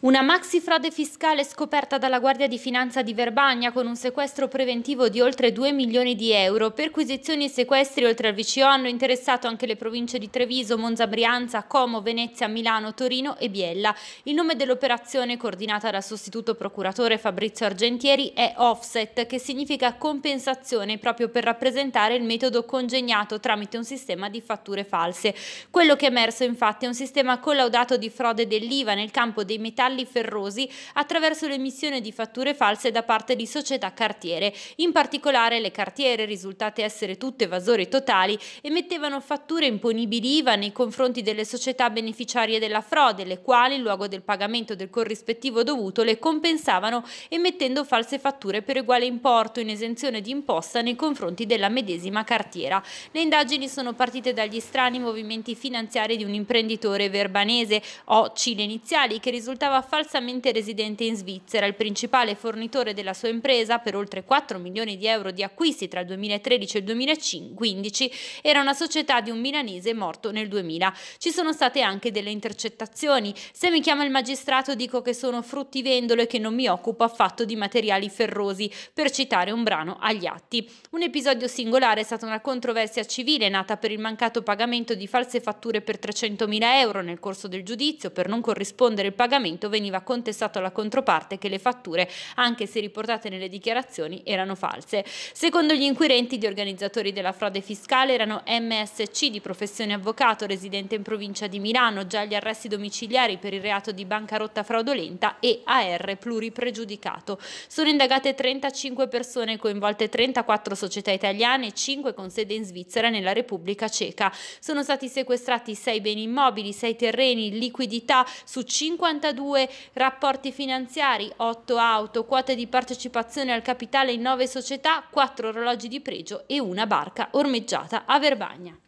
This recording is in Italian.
Una maxi frode fiscale scoperta dalla Guardia di Finanza di Verbagna con un sequestro preventivo di oltre 2 milioni di euro. Perquisizioni e sequestri oltre al VCO hanno interessato anche le province di Treviso, Monza Brianza, Como, Venezia, Milano, Torino e Biella. Il nome dell'operazione, coordinata dal sostituto procuratore Fabrizio Argentieri, è offset, che significa compensazione proprio per rappresentare il metodo congegnato tramite un sistema di fatture false. Quello che è emerso infatti è un sistema collaudato di frode dell'IVA nel campo dei metalli metalli ferrosi attraverso l'emissione di fatture false da parte di società cartiere. In particolare le cartiere, risultate essere tutte evasori totali, emettevano fatture imponibili IVA nei confronti delle società beneficiarie della frode, le quali in luogo del pagamento del corrispettivo dovuto le compensavano emettendo false fatture per uguale importo in esenzione di imposta nei confronti della medesima cartiera. Le indagini sono partite dagli strani movimenti finanziari di un imprenditore verbanese, OC le iniziali, che risultava sembrava falsamente residente in Svizzera, il principale fornitore della sua impresa per oltre 4 milioni di euro di acquisti tra il 2013 e il 2015, era una società di un milanese morto nel 2000. Ci sono state anche delle intercettazioni. Se mi chiama il magistrato dico che sono fruttivendolo e che non mi occupo affatto di materiali ferrosi, per citare un brano agli atti. Un episodio singolare è stata una controversia civile nata per il mancato pagamento di false fatture per 300.000 euro nel corso del giudizio per non corrispondere il pagamento fatto veniva contestato alla controparte che le fatture, anche se riportate nelle dichiarazioni, erano false. Secondo gli inquirenti, gli organizzatori della frode fiscale erano MSC di professione avvocato residente in provincia di Milano, già agli arresti domiciliari per il reato di bancarotta fraudolenta e AR pluripregiudicato. Sono indagate 35 persone coinvolte 34 società italiane, 5 con sede in Svizzera nella Repubblica Ceca. Sono stati sequestrati 6 beni immobili, 6 terreni, liquidità su 52 22 rapporti finanziari, 8 auto, quote di partecipazione al capitale in 9 società, 4 orologi di pregio e una barca ormeggiata a Verbagna.